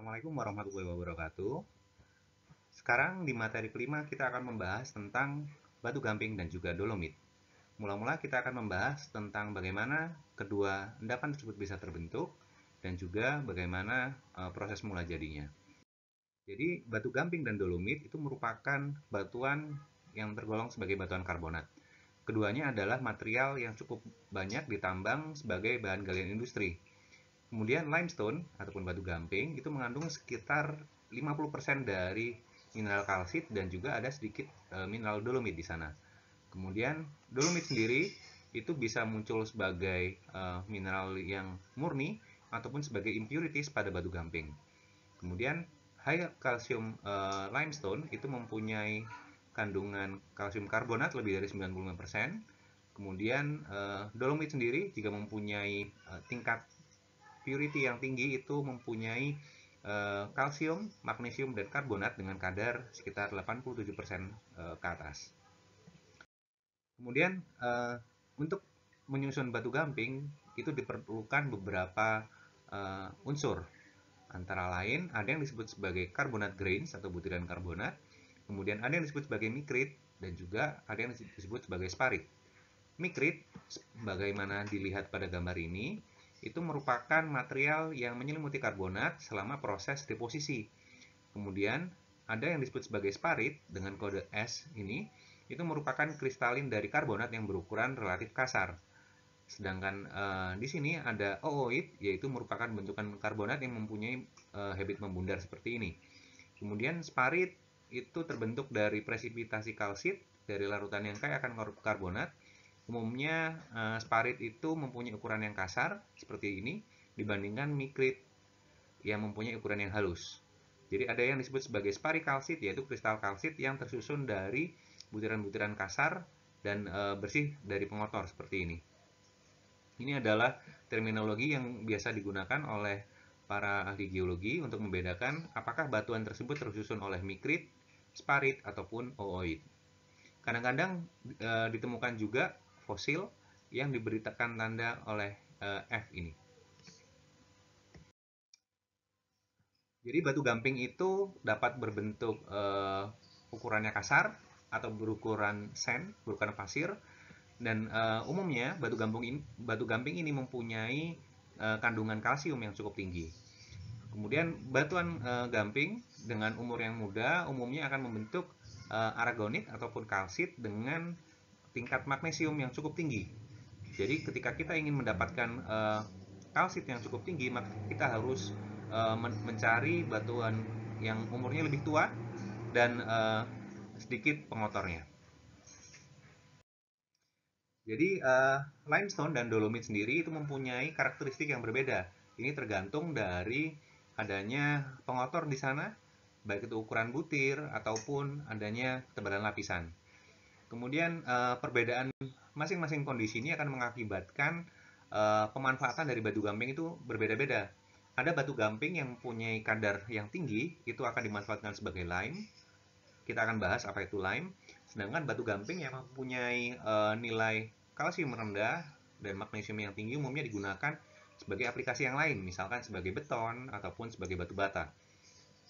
Assalamualaikum warahmatullahi wabarakatuh. Sekarang di materi kelima kita akan membahas tentang batu gamping dan juga dolomit. Mula-mula kita akan membahas tentang bagaimana kedua endapan tersebut bisa terbentuk dan juga bagaimana e, proses mula jadinya. Jadi batu gamping dan dolomit itu merupakan batuan yang tergolong sebagai batuan karbonat. Keduanya adalah material yang cukup banyak ditambang sebagai bahan galian industri Kemudian limestone ataupun batu gamping itu mengandung sekitar 50% dari mineral kalsit dan juga ada sedikit eh, mineral dolomit di sana. Kemudian dolomit sendiri itu bisa muncul sebagai eh, mineral yang murni ataupun sebagai impurities pada batu gamping. Kemudian high calcium eh, limestone itu mempunyai kandungan kalsium karbonat lebih dari 95%. Kemudian dolomit sendiri juga mempunyai tingkat purity yang tinggi itu mempunyai uh, kalsium, magnesium, dan karbonat dengan kadar sekitar 87% uh, eh, ke atas. Kemudian uh, untuk menyusun batu gamping itu diperlukan beberapa uh, unsur. Antara lain ada yang disebut sebagai karbonat grains atau butiran karbonat, kemudian ada yang disebut sebagai mikrit, dan juga ada yang disebut sebagai sparit. Mikrit, bagaimana dilihat pada gambar ini, itu merupakan material yang menyelimuti karbonat selama proses deposisi. Kemudian ada yang disebut sebagai sparit dengan kode S ini, itu merupakan kristalin dari karbonat yang berukuran relatif kasar. Sedangkan e, di sini ada ooid, yaitu merupakan bentukan karbonat yang mempunyai e, habit membundar seperti ini. Kemudian sparit itu terbentuk dari presipitasi kalsit dari larutan yang kaya akan karbonat, Umumnya uh, sparit itu mempunyai ukuran yang kasar seperti ini dibandingkan mikrit yang mempunyai ukuran yang halus. Jadi ada yang disebut sebagai sparit kalsit yaitu kristal kalsit yang tersusun dari butiran-butiran kasar dan uh, bersih dari pengotor seperti ini. Ini adalah terminologi yang biasa digunakan oleh para ahli geologi untuk membedakan apakah batuan tersebut tersusun oleh mikrit, sparit ataupun ooid. Kadang-kadang e, ditemukan juga fosil yang diberi tekan tanda oleh eh, F ini. Jadi batu gamping itu dapat berbentuk uh, ukurannya kasar atau berukuran sen, berukuran pasir. Dan uh, umumnya batu gamping ini, batu gamping ini mempunyai uh, kandungan kalsium yang cukup tinggi. Kemudian batuan uh, gamping dengan umur yang muda umumnya akan membentuk uh, aragonit ataupun kalsit dengan tingkat magnesium yang cukup tinggi. Jadi ketika kita ingin mendapatkan uh, kalsit yang cukup tinggi, maka kita harus uh, men mencari batuan yang umurnya lebih tua dan uh, sedikit pengotornya. Jadi uh, limestone dan dolomit sendiri itu mempunyai karakteristik yang berbeda. Ini tergantung dari adanya pengotor di sana, baik itu ukuran butir ataupun adanya tebalan lapisan. Kemudian uh, perbedaan masing-masing kondisi ini akan mengakibatkan uh, pemanfaatan dari batu gamping itu berbeda-beda. Ada batu gamping yang punya kadar yang tinggi, itu akan dimanfaatkan sebagai lime. Kita akan bahas apa itu lime. Sedangkan batu gamping yang mempunyai uh, nilai kalsium rendah dan magnesium yang tinggi umumnya digunakan sebagai aplikasi yang lain, misalkan sebagai beton ataupun sebagai batu bata.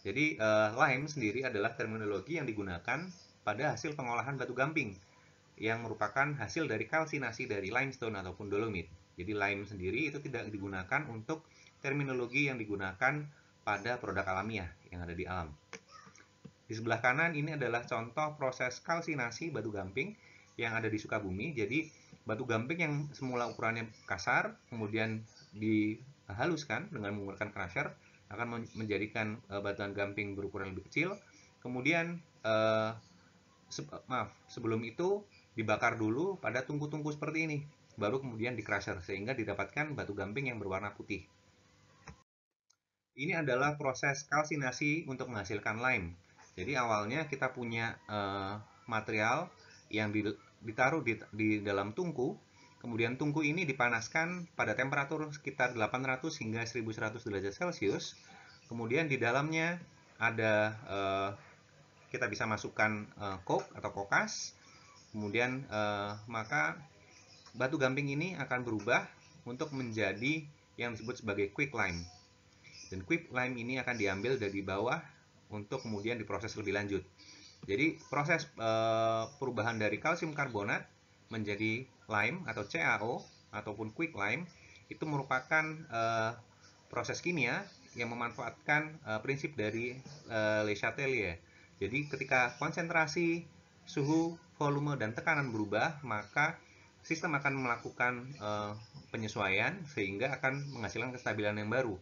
Jadi, uh, lime sendiri adalah terminologi yang digunakan pada hasil pengolahan batu gamping yang merupakan hasil dari kalsinasi dari limestone ataupun dolomit. Jadi lime sendiri itu tidak digunakan untuk terminologi yang digunakan pada produk alamiah yang ada di alam. Di sebelah kanan ini adalah contoh proses kalsinasi batu gamping yang ada di Sukabumi. Jadi batu gamping yang semula ukurannya kasar, kemudian dihaluskan dengan menggunakan crusher akan menjadikan eh, batuan gamping berukuran lebih kecil. Kemudian eh, se maaf sebelum itu dibakar dulu pada tungku-tungku seperti ini baru kemudian di crusher sehingga didapatkan batu gamping yang berwarna putih. Ini adalah proses kalsinasi untuk menghasilkan lime. Jadi awalnya kita punya uh, material yang ditaruh di, di dalam tungku, kemudian tungku ini dipanaskan pada temperatur sekitar 800 hingga 1100 derajat Celcius. Kemudian di dalamnya ada uh, kita bisa masukkan uh, eh, kok atau kokas kemudian uh, maka batu gamping ini akan berubah untuk menjadi yang disebut sebagai quick lime dan quick lime ini akan diambil dari bawah untuk kemudian diproses lebih lanjut jadi proses uh, perubahan dari kalsium karbonat menjadi lime atau CaO ataupun quick lime itu merupakan uh, proses kimia yang memanfaatkan uh, prinsip dari uh, Le Chatelier jadi ketika konsentrasi, suhu, volume, dan tekanan berubah, maka sistem akan melakukan e, penyesuaian sehingga akan menghasilkan kestabilan yang baru.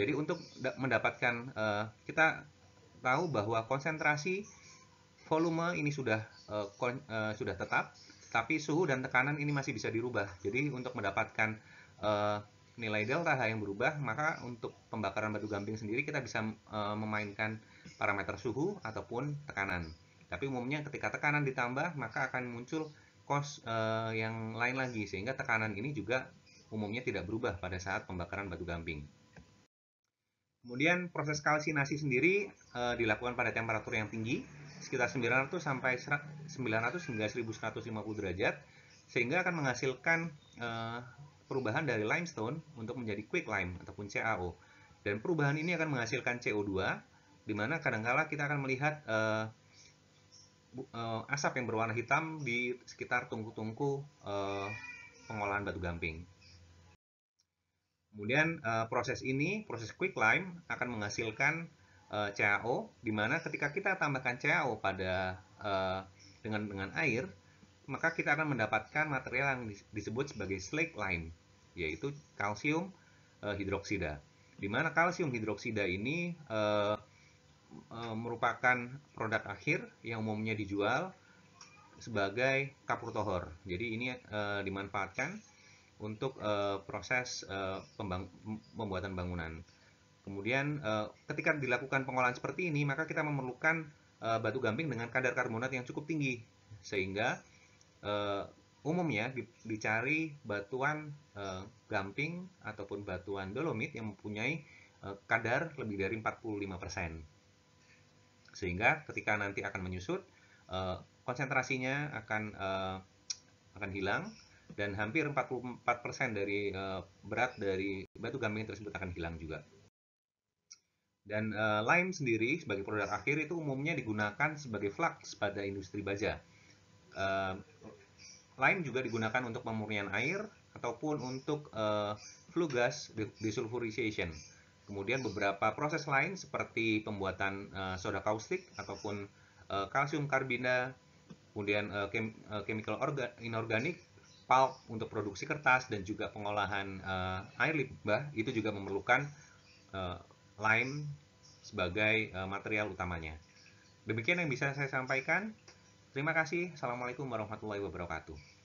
Jadi untuk mendapatkan e, kita tahu bahwa konsentrasi volume ini sudah e, kon, e, sudah tetap, tapi suhu dan tekanan ini masih bisa dirubah. Jadi untuk mendapatkan e, nilai delta H yang berubah, maka untuk pembakaran batu gamping sendiri kita bisa e, memainkan parameter suhu ataupun tekanan. Tapi umumnya ketika tekanan ditambah maka akan muncul kos e, yang lain lagi sehingga tekanan ini juga umumnya tidak berubah pada saat pembakaran batu gamping. Kemudian proses kalsinasi sendiri e, dilakukan pada temperatur yang tinggi, sekitar 900 sampai 900 hingga 1150 derajat, sehingga akan menghasilkan e, perubahan dari limestone untuk menjadi quick lime ataupun CaO. Dan perubahan ini akan menghasilkan CO2 dimana kadangkala kita akan melihat uh, asap yang berwarna hitam di sekitar tungku-tungku uh, pengolahan batu gamping. Kemudian uh, proses ini, proses quick lime akan menghasilkan uh, CaO, di mana ketika kita tambahkan CaO pada uh, dengan dengan air, maka kita akan mendapatkan material yang disebut sebagai slake lime, yaitu kalsium uh, hidroksida. Di mana kalsium hidroksida ini uh, E, merupakan produk akhir yang umumnya dijual sebagai kapur tohor. Jadi ini e, dimanfaatkan untuk e, proses e, pembang pembuatan bangunan. Kemudian e, ketika dilakukan pengolahan seperti ini, maka kita memerlukan e, batu gamping dengan kadar karbonat yang cukup tinggi, sehingga e, umumnya di, dicari batuan e, gamping ataupun batuan dolomit yang mempunyai e, kadar lebih dari 45% sehingga ketika nanti akan menyusut eh, konsentrasinya akan eh, akan hilang dan hampir 44% dari eh, berat dari batu gamping tersebut akan hilang juga. Dan uh, lime sendiri sebagai produk akhir itu umumnya digunakan sebagai flux pada industri baja. Uh, lime juga digunakan untuk pemurnian air ataupun untuk uh, flue gas desulfurization. Kemudian beberapa proses lain seperti pembuatan uh, soda kaustik ataupun uh, kalsium karbida, kemudian uh, kem uh, chemical inorganik, pulp untuk produksi kertas dan juga pengolahan uh, air limbah itu juga memerlukan uh, lime sebagai uh, material utamanya. Demikian yang bisa saya sampaikan. Terima kasih. Assalamualaikum warahmatullahi wabarakatuh.